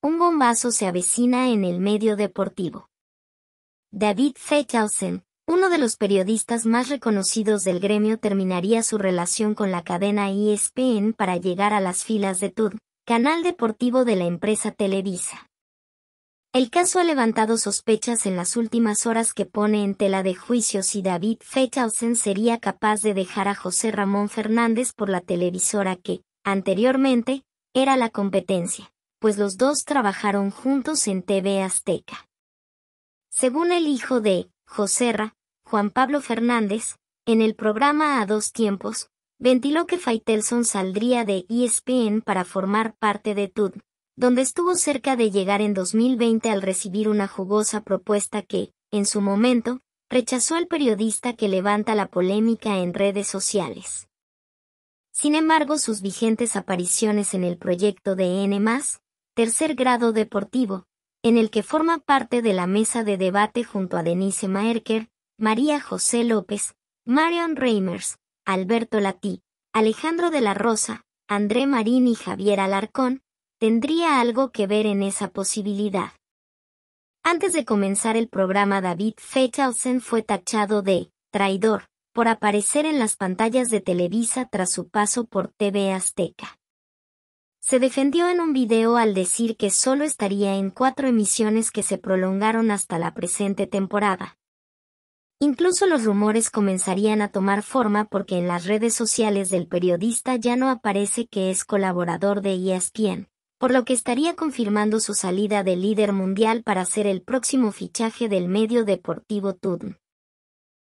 Un bombazo se avecina en el medio deportivo. David Fechausen, uno de los periodistas más reconocidos del gremio, terminaría su relación con la cadena ESPN para llegar a las filas de TUD, canal deportivo de la empresa Televisa. El caso ha levantado sospechas en las últimas horas que pone en tela de juicio si David Fetchausen sería capaz de dejar a José Ramón Fernández por la televisora que, anteriormente, era la competencia pues los dos trabajaron juntos en TV Azteca. Según el hijo de Joserra, Juan Pablo Fernández, en el programa A Dos Tiempos, ventiló que Faitelson saldría de ESPN para formar parte de TUD, donde estuvo cerca de llegar en 2020 al recibir una jugosa propuesta que, en su momento, rechazó al periodista que levanta la polémica en redes sociales. Sin embargo, sus vigentes apariciones en el proyecto de N+, tercer grado deportivo, en el que forma parte de la mesa de debate junto a Denise Maerker, María José López, Marion Reimers, Alberto Latí, Alejandro de la Rosa, André Marín y Javier Alarcón, tendría algo que ver en esa posibilidad. Antes de comenzar el programa David Fechausen fue tachado de traidor por aparecer en las pantallas de Televisa tras su paso por TV Azteca se defendió en un video al decir que solo estaría en cuatro emisiones que se prolongaron hasta la presente temporada. Incluso los rumores comenzarían a tomar forma porque en las redes sociales del periodista ya no aparece que es colaborador de ESPN, por lo que estaría confirmando su salida de líder mundial para ser el próximo fichaje del medio deportivo TUDN.